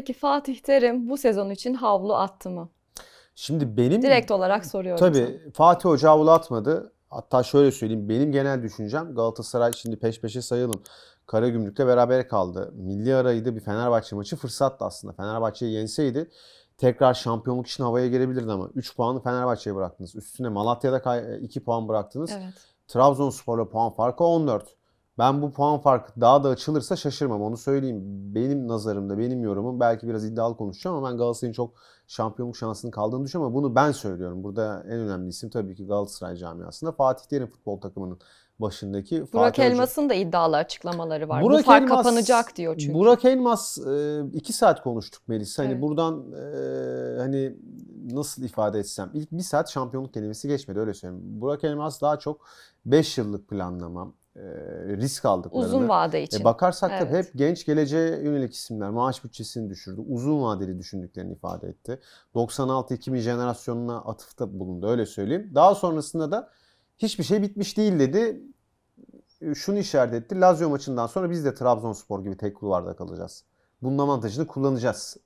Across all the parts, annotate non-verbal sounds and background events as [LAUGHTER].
Peki Fatih Terim bu sezon için havlu attı mı? Şimdi benim direkt olarak soruyorum. Tabii sana. Fatih Hoca havlu atmadı. Hatta şöyle söyleyeyim benim genel düşüncem Galatasaray şimdi peş peşe sayalım. Karagümrük'te beraber kaldı. Milli araydı bir Fenerbahçe maçı fırsattı aslında. Fenerbahçe'yi yenseydi tekrar şampiyonluk için havaya gelebilirdi ama 3 puanı Fenerbahçe'ye bıraktınız. Üstüne Malatya'da 2 puan bıraktınız. Evet. Trabzonspor'la puan farkı 14. Ben bu puan farkı daha da açılırsa şaşırmam onu söyleyeyim. Benim nazarımda, benim yorumum belki biraz iddialı konuşacağım ama ben Galatasaray'ın çok şampiyonluk şansının kaldığını düşünüyorum ama bunu ben söylüyorum. Burada en önemli isim tabii ki Galatasaray camiasında Fatih Terim futbol takımının başındaki Burak Fatih Elmas'ın Hoca. da iddialı açıklamaları var. Burak Bu fark Elmas, kapanacak diyor çünkü. Burak Elmas e, iki saat konuştuk Melis. Hani evet. buradan e, hani nasıl ifade etsem ilk bir saat şampiyonluk kelimesi geçmedi öyle söyleyeyim. Burak Elmas daha çok 5 yıllık planlamam. E, risk aldık. Uzun vade e, için. E bakarsak evet. da hep genç geleceğe yönelik isimler maaş bütçesini düşürdü. Uzun vadeli düşündüklerini ifade etti. 96-2000 jenerasyonuna atıfta bulundu öyle söyleyeyim. Daha sonrasında da hiçbir şey bitmiş değil dedi. E, şunu işaret etti. Lazio maçından sonra biz de Trabzonspor gibi tek kulvarda kalacağız. Bunun avantajını kullanacağız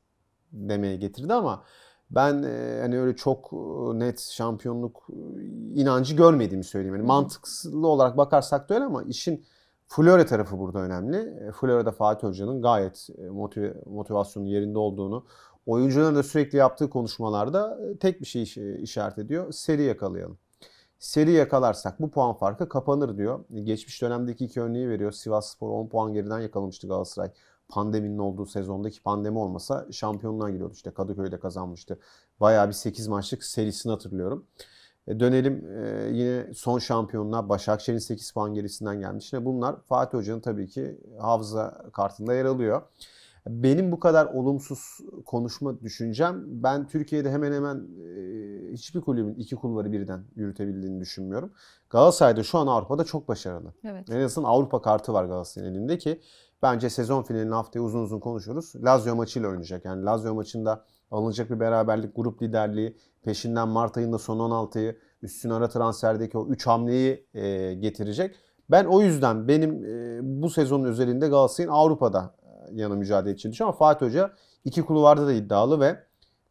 demeye getirdi ama ben e, hani öyle çok e, net şampiyonluk e, inancı görmediğimi söyleyeyim. Yani mantıklı olarak bakarsak da öyle ama işin Flore tarafı burada önemli. E, Flore'da Fatih Hoca'nın gayet motive, motivasyonun yerinde olduğunu, oyuncuların da sürekli yaptığı konuşmalarda tek bir şey işaret ediyor. Seri yakalayalım. Seri yakalarsak bu puan farkı kapanır diyor. Geçmiş dönemdeki iki örneği veriyor. Sivas Spor 10 puan geriden yakalamıştı Galatasaray pandeminin olduğu sezondaki pandemi olmasa şampiyonluğa gidiyordu. İşte Kadıköy'de kazanmıştı. Bayağı bir 8 maçlık serisini hatırlıyorum. E, dönelim e, yine son şampiyonluğa Başakşehir'in 8 puan gerisinden gelmiş. Yine bunlar Fatih Hoca'nın tabii ki hafıza kartında yer alıyor. Benim bu kadar olumsuz konuşma düşüncem ben Türkiye'de hemen hemen hiçbir kulübün iki kulvarı birden yürütebildiğini düşünmüyorum. Galatasaray'da şu an Avrupa'da çok başarılı. Evet. En azından Avrupa kartı var Galatasaray'ın elinde ki bence sezon finalini haftaya uzun uzun konuşuruz. Lazio maçıyla oynayacak. Yani Lazio maçında alınacak bir beraberlik, grup liderliği, peşinden Mart ayında son 16'yı, üstüne ara transferdeki o 3 hamleyi getirecek. Ben o yüzden benim bu sezonun özelinde Galatasaray'ın Avrupa'da yana mücadele için düşüyor ama Fatih Hoca iki kulvarda da iddialı ve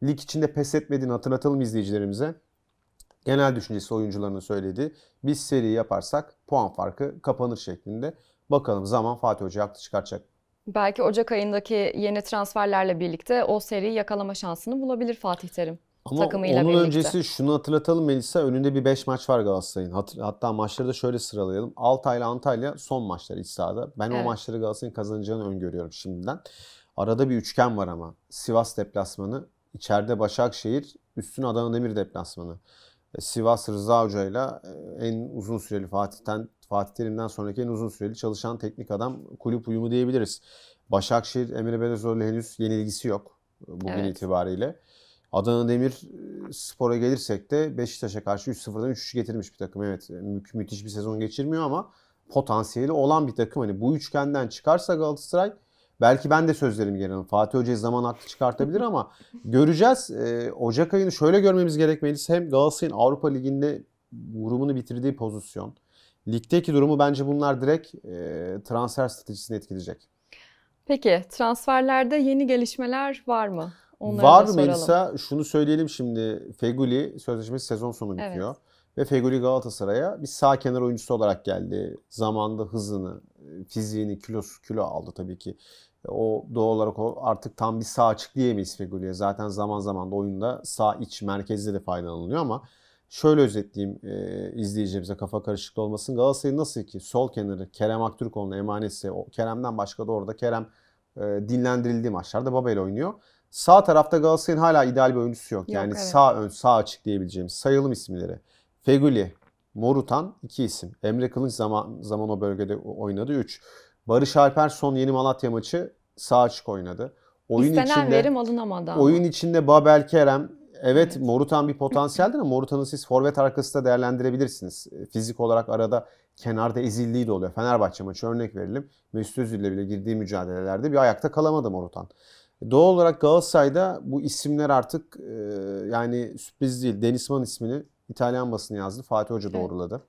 lig içinde pes etmediğini hatırlatalım izleyicilerimize. Genel düşüncesi oyuncularının söyledi. Biz seri yaparsak puan farkı kapanır şeklinde. Bakalım zaman Fatih Hoca haklı çıkartacak. Belki Ocak ayındaki yeni transferlerle birlikte o seriyi yakalama şansını bulabilir Fatih Terim. Ama takımıyla onun birlikte. öncesi şunu hatırlatalım Melisa. Önünde bir 5 maç var Galatasaray'ın. hatta maçları da şöyle sıralayalım. Altay'la Antalya son maçları iç sahada. Ben evet. o maçları Galatasaray'ın kazanacağını öngörüyorum şimdiden. Arada bir üçgen var ama. Sivas deplasmanı, içeride Başakşehir, üstüne Adana Demir deplasmanı. E, Sivas Rıza Hoca ile en uzun süreli Fatih'ten Fatih Terim'den sonraki en uzun süreli çalışan teknik adam kulüp uyumu diyebiliriz. Başakşehir Emre Belezoğlu henüz yenilgisi yok e, bugün evet. itibariyle. Adana Demir e, spora gelirsek de Beşiktaş'a karşı 3-0'dan 3-3 getirmiş bir takım. Evet e, mü- müthiş bir sezon geçirmiyor ama potansiyeli olan bir takım. Hani bu üçgenden çıkarsa Galatasaray belki ben de sözlerimi geri Fatih Hoca'yı zaman haklı çıkartabilir ama [LAUGHS] göreceğiz. E, Ocak ayını şöyle görmemiz gerekmeliyiz. Hem Galatasaray'ın Avrupa Ligi'nde grubunu bitirdiği pozisyon. Ligdeki durumu bence bunlar direkt e, transfer stratejisini etkileyecek. Peki transferlerde yeni gelişmeler var mı? Onlara Var da Melisa şunu söyleyelim şimdi. Feguli sözleşmesi sezon sonu bitiyor. Evet. Ve Feguli Galatasaray'a bir sağ kenar oyuncusu olarak geldi. Zamanda hızını, fiziğini, kilosu, kilo aldı tabii ki. O doğal olarak artık tam bir sağ açık diyemeyiz Feguli'ye. Zaten zaman zaman da oyunda sağ iç merkezde de faydalanılıyor ama şöyle özetleyeyim e, izleyicilerimize kafa karışıklı olmasın. Galatasaray nasıl ki sol kenarı Kerem Aktürkoğlu'na emanetse o Kerem'den başka da orada Kerem e, dinlendirildiği maçlarda Baba oynuyor. Sağ tarafta Galatasaray'ın hala ideal bir oyuncusu yok. yok yani evet. sağ ön, sağ açık diyebileceğimiz sayalım isimleri. Feguli, Morutan iki isim. Emre Kılıç zaman, zaman o bölgede oynadı 3. Barış Alper son yeni Malatya maçı sağ açık oynadı. Oyun İstenen içinde, verim alınamadı Oyun içinde Babel Kerem, Evet, evet. Morutan bir potansiyeldir ama Morutan'ı siz forvet arkası da değerlendirebilirsiniz. E, fizik olarak arada kenarda ezildiği de oluyor. Fenerbahçe maçı örnek verelim. Mesut Özil'le bile girdiği mücadelelerde bir ayakta kalamadı Morutan. Doğal olarak Galatasaray'da bu isimler artık e, yani sürpriz değil. Denisman ismini İtalyan basını yazdı. Fatih Hoca doğruladı. Evet.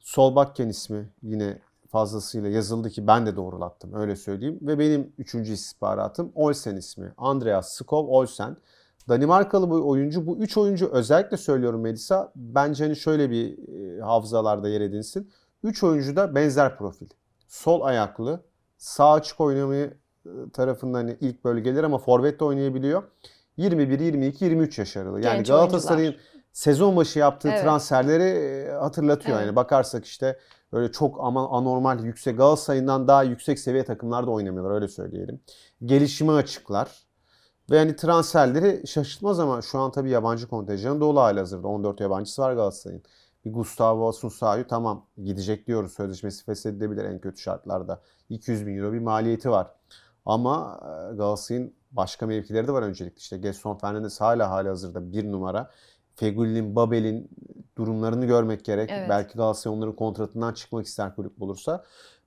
Solbakken ismi yine fazlasıyla yazıldı ki ben de doğrulattım öyle söyleyeyim. Ve benim üçüncü istihbaratım Olsen ismi. Andreas Skov Olsen. Danimarkalı bu oyuncu. Bu üç oyuncu özellikle söylüyorum Melisa. Bence hani şöyle bir e, hafızalarda yer edinsin. Üç oyuncu da benzer profil. Sol ayaklı, sağ açık oynamayı tarafından hani ilk bölgeler ama forvet de oynayabiliyor. 21, 22, 23 yaş aralığı. Yani Galatasaray'ın sezon başı yaptığı evet. transferleri e, hatırlatıyor. Evet. Yani bakarsak işte böyle çok ama anormal yüksek Galatasaray'ından daha yüksek seviye takımlarda oynamıyorlar öyle söyleyelim. Gelişimi açıklar. Ve yani transferleri şaşırtmaz ama şu an tabii yabancı kontenjanı dolu hali hazırda. 14 yabancısı var Galatasaray'ın. Bir Gustavo Susayu tamam gidecek diyoruz. Sözleşmesi feshedilebilir en kötü şartlarda. 200 bin euro bir maliyeti var. Ama Galatasaray'ın başka mevkileri de var öncelikle. İşte Gerson Fernandes hala hali hazırda bir numara. Fegül'ün, Babel'in durumlarını görmek gerek. Evet. Belki Galatasaray onların kontratından çıkmak ister kulüp bulursa.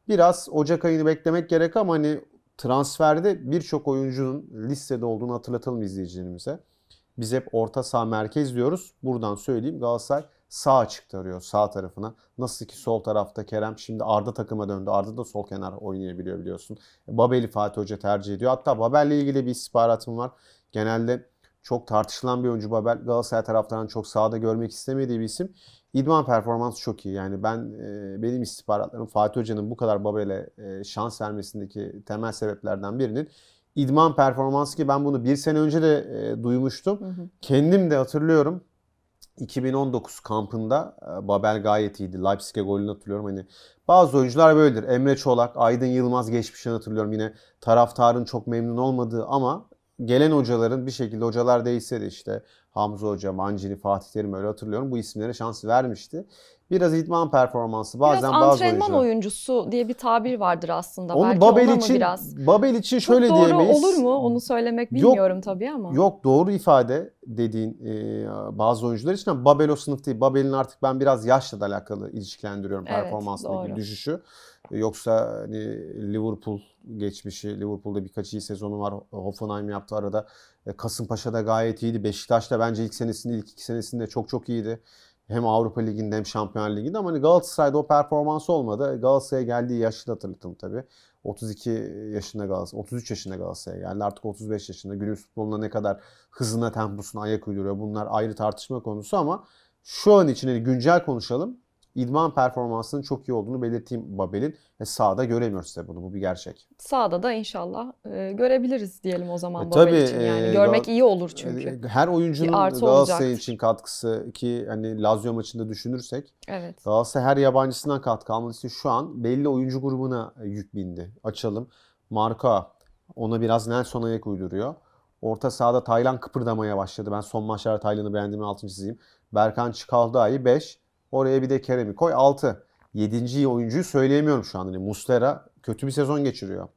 Biraz Ocak ayını beklemek gerek ama hani transferde birçok oyuncunun listede olduğunu hatırlatalım izleyicilerimize. Biz hep orta saha merkez diyoruz. Buradan söyleyeyim Galatasaray sağ çıkarıyor sağ tarafına. Nasıl ki sol tarafta Kerem şimdi Arda takıma döndü. Arda da sol kenar oynayabiliyor biliyorsun. E, Babel'i Fatih Hoca tercih ediyor. Hatta Babel'le ilgili bir istihbaratım var. Genelde çok tartışılan bir oyuncu Babel. Galatasaray taraftarının çok sağda görmek istemediği bir isim. İdman performansı çok iyi. Yani ben e, benim istihbaratlarım Fatih Hoca'nın bu kadar Babel'e e, şans vermesindeki temel sebeplerden birinin İdman performansı ki ben bunu bir sene önce de e, duymuştum. Hı hı. Kendim de hatırlıyorum. 2019 kampında e, Babel gayet iyiydi. Leipzig'e golünü hatırlıyorum. Hani bazı oyuncular böyledir. Emre Çolak, Aydın Yılmaz geçmişini hatırlıyorum. Yine taraftarın çok memnun olmadığı ama gelen hocaların bir şekilde hocalar değilse de işte Hamza Hoca, Mancini, Fatih Terim öyle hatırlıyorum. Bu isimlere şans vermişti. Biraz idman performansı bazen biraz bazı oyuncu. antrenman oyuncusu diye bir tabir vardır aslında. Onu Belki Babel ona için, biraz? Babel için şöyle Çok doğru diyemeyiz. olur mu onu söylemek bilmiyorum yok, tabii ama. Yok doğru ifade dediğin e, bazı oyuncular için Babel o sınıf değil. Babel'in artık ben biraz yaşla da alakalı ilişkilendiriyorum evet, performansındaki düşüşü. E, yoksa hani Liverpool geçmişi, Liverpool'da birkaç iyi sezonu var. Hoffenheim yaptı arada. E, Kasımpaşa'da gayet iyiydi. Beşiktaş'ta bence ilk senesinde, ilk iki senesinde çok çok iyiydi hem Avrupa Ligi'nde hem Şampiyonlar Ligi'nde ama hani Galatasaray'da o performansı olmadı. Galatasaray'a geldiği yaşını hatırlatalım tabii. 32 yaşında Galatasaray, 33 yaşında Galatasaray'a geldi. Artık 35 yaşında. Günümüz futboluna ne kadar hızına, temposuna ayak uyduruyor. Bunlar ayrı tartışma konusu ama şu an için hani güncel konuşalım idman performansının çok iyi olduğunu belirteyim Babel'in. ve sağda göremiyoruz tabii bunu. Bu bir gerçek. Sağda da inşallah e, görebiliriz diyelim o zaman e, Babel tabii, için. Yani e, görmek iyi olur çünkü. E, e her oyuncunun Galatasaray için katkısı ki hani Lazio maçında düşünürsek evet. Galatasaray her yabancısından katkı alması şu an belli oyuncu grubuna e, yük bindi. Açalım. Marka ona biraz Nelson ayak uyduruyor. Orta sahada Taylan kıpırdamaya başladı. Ben son maçlarda Taylan'ı beğendiğimi altını çizeyim. Berkan Çıkaldağ'ı 5. Oraya bir de Kerem'i koy 6. 7. oyuncuyu söyleyemiyorum şu an. Hani Muslera kötü bir sezon geçiriyor.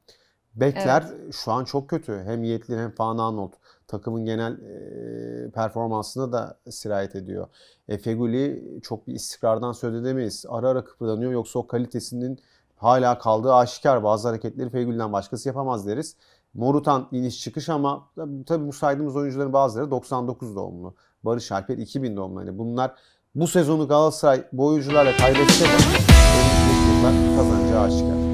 Bekler evet. şu an çok kötü. Hem Yetlin hem Fana Arnold. Takımın genel e, performansına da sirayet ediyor. Efeguli çok bir istikrardan söz edemeyiz. Ara ara kıpırdanıyor yoksa o kalitesinin hala kaldığı aşikar. Bazı hareketleri Fegülden başkası yapamaz deriz. Morutan iniş çıkış ama tabii bu saydığımız oyuncuların bazıları 99 doğumlu. Barış Alper 2000 doğumlu. Yani bunlar bu sezonu Galatasaray bu oyuncularla kaybetse de kazanacağı aşikar.